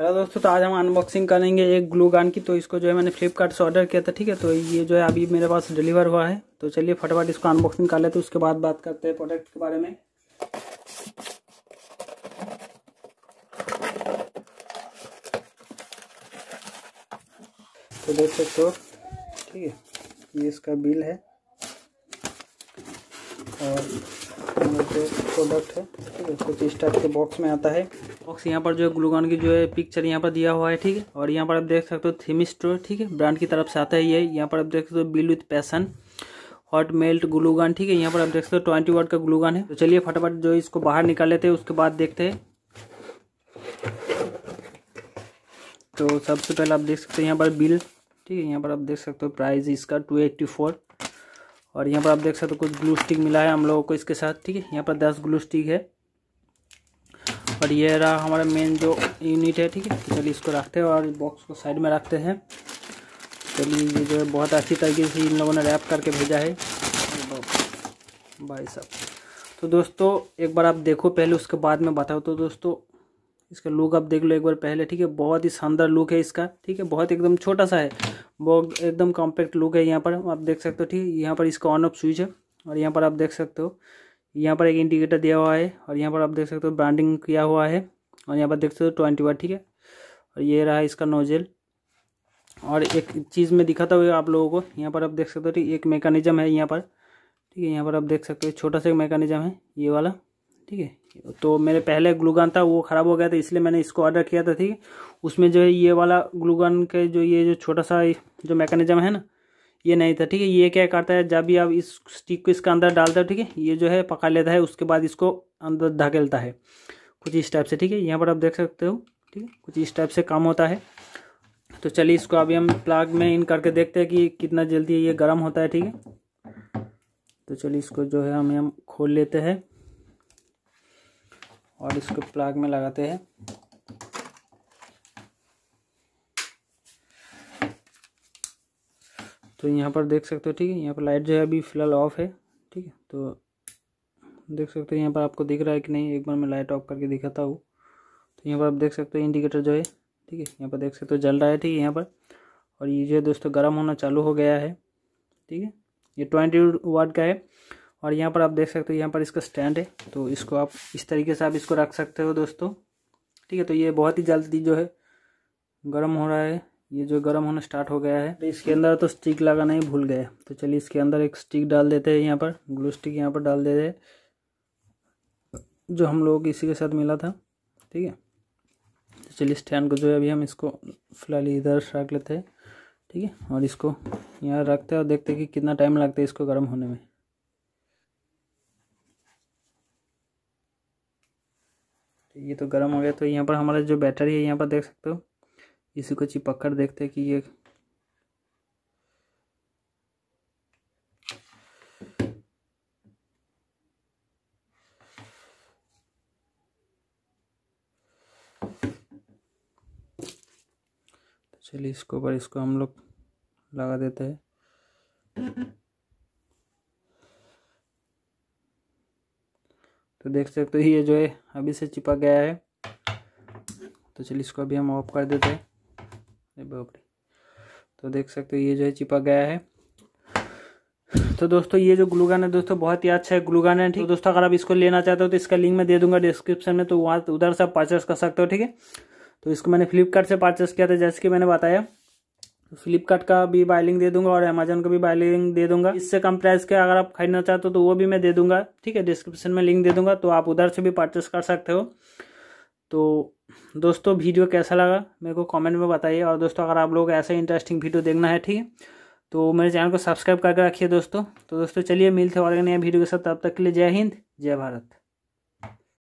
hello दोस्तों तो आज हम अनबॉक्सिंग करेंगे एक ग्लू गन की तो इसको जो है मैंने फ्लिपकार्ट से ऑर्डर किया था ठीक है तो ये जो है अभी मेरे पास डिलीवर हुआ है तो चलिए फटाफट इसको अनबॉक्सिंग कर लेते हैं उसके बाद बात करते हैं प्रोडक्ट के बारे में तो देख सकते हो ठीक है ये इसका बिल है और प्रोडक्ट है कुछ इस टाइप के बॉक्स में आता है बॉक्स यहाँ पर जो है ग्लूगान की जो है पिक्चर यहाँ पर दिया हुआ है ठीक है और यहाँ पर आप देख सकते हो थीमी स्टोर ठीक है ब्रांड की तरफ से आता है ये यहाँ पर आप देख सकते हो build with passion hot melt glue gun ठीक है यहाँ पर आप देख सकते हो ट्वेंटी वाट का ग्लूगान है तो चलिए फटाफट जो इसको बाहर निकाल लेते हैं उसके बाद देखते हैं तो सबसे पहले आप देख सकते हैं यहाँ पर बिल ठीक है यहाँ पर आप देख सकते हो प्राइस इसका टू एट्टी फोर और यहाँ पर आप देख सकते हो कुछ ग्लू स्टिक मिला है हम लोगों को इसके साथ ठीक है यहाँ पर दस ग्लू स्टिक है और ये रहा हमारा मेन जो यूनिट है ठीक है तो चलिए इसको रखते हैं और बॉक्स को साइड में रखते हैं चलिए ये जो है बहुत अच्छी तरीके से इन लोगों ने रैप करके भेजा है भाई साहब तो दोस्तों एक बार आप देखो पहले उसके बाद में बताओ तो दोस्तों इसका लुक आप देख लो एक बार पहले ठीक है बहुत ही शानदार लुक है इसका ठीक है बहुत एकदम छोटा सा है बहुत एकदम कॉम्पैक्ट लुक है यहाँ पर आप देख सकते हो ठीक है यहाँ पर इसका ऑन ऑफ स्विच है और यहाँ पर आप देख सकते हो यहाँ पर एक इंडिकेटर दिया हुआ है और यहाँ पर आप देख सकते हो ब्रांडिंग किया हुआ है और यहाँ पर देख सकते हो ट्वेंटी वाट ठीक है और ये रहा इसका नोजल और एक चीज़ में दिखाता हुआ आप लोगों को यहाँ पर आप देख सकते हो ठीक एक मेकानिजम है यहाँ पर ठीक है यहाँ पर आप देख सकते हो छोटा सा एक मेकानिज़म है ये वाला ठीक है तो मेरे पहले ग्लूगन था वो ख़राब हो गया था इसलिए मैंने इसको ऑर्डर किया था ठीक उसमें जो है ये वाला ग्लूगन के जो ये जो छोटा सा जो मैकेनिज्म है ना ये नहीं था ठीक है ये क्या करता है जब भी आप इस स्टिक को इसका अंदर डालते हो ठीक है ये जो है पका लेता है उसके बाद इसको अंदर धकेलता है कुछ इस टाइप से ठीक है यहाँ पर आप देख सकते हो ठीक है कुछ इस टाइप से काम होता है तो चलिए इसको अभी हम प्लाग में इन करके देखते हैं कि कितना जल्दी ये गर्म होता है ठीक है तो चलिए इसको जो है हम हम खोल लेते हैं और इसको प्लाग में लगाते हैं तो यहाँ पर देख सकते हो ठीक है यहाँ पर लाइट जो है अभी फ़िलहाल ऑफ है ठीक है तो देख सकते हो यहाँ पर आपको दिख रहा है कि नहीं एक बार मैं लाइट ऑफ करके दिखाता हूँ तो यहाँ पर आप देख सकते हो इंडिकेटर जो है ठीक है यहाँ पर देख सकते हो जल रहा है ठीक है यहाँ पर और ये जो है दोस्तों गर्म होना चालू हो गया है ठीक है ये ट्वेंटी वाट का है और यहाँ पर आप देख सकते हो यहाँ पर इसका स्टैंड है तो इसको आप इस तरीके से आप इसको रख सकते हो दोस्तों ठीक है तो ये बहुत ही जल्दी जो है गर्म हो रहा है ये जो गर्म होना स्टार्ट हो गया है तो इसके अंदर तो स्टिक लगाना ही भूल गए तो चलिए इसके अंदर एक स्टिक डाल देते हैं यहाँ पर ग्लू स्टिक यहाँ पर डाल देते हैं जो हम लोग इसी के साथ मिला था ठीक है तो चलिए स्टैंड को जो है अभी हम इसको फिलहाल इधर रख लेते हैं ठीक है और इसको यहाँ रखते हैं और देखते हैं कि कितना टाइम लगता है इसको गर्म होने में तो ये तो गर्म हो गया तो यहाँ पर हमारा जो बैटरी है यहाँ पर देख सकते हो इसी को चिपक कर देखते हैं कि ये तो चलिए इसको पर इसको हम लोग लगा देते हैं तो देख सकते हो ये जो है अभी से चिपक गया है तो चलिए इसको अभी हम ऑफ कर देते हैं बापरे तो देख सकते हो ये जो है चिपक गया है तो दोस्तों ये जो ग्लूगन है दोस्तों बहुत ही अच्छा है ग्लूगन है ठीक तो दोस्तों अगर आप इसको लेना चाहते हो तो इसका लिंक मैं दे दूंगा डिस्क्रिप्शन में तो वहाँ उधर से आप परचेस कर सकते हो ठीक है तो इसको मैंने फ्लिपकार्ट से परचेस किया था जैसे कि मैंने बताया फ्लिपकार्ट का भी बाय लिंक दे दूंगा और अमेजोन का भी बाय लिंक दे दूंगा इससे कम प्राइस के अगर आप खरीदना चाहते हो तो वो भी मैं दे दूंगा ठीक है डिस्क्रिप्शन में लिंक दे दूंगा तो आप उधर से भी परचेस कर सकते हो तो दोस्तों वीडियो कैसा लगा मेरे को कमेंट में बताइए और दोस्तों अगर आप लोग ऐसे इंटरेस्टिंग वीडियो देखना है ठीक है तो मेरे चैनल को सब्सक्राइब करके रखिए दोस्तों तो दोस्तों चलिए मिलते हैं और नया वीडियो के साथ तब तक के लिए जय हिंद जय भारत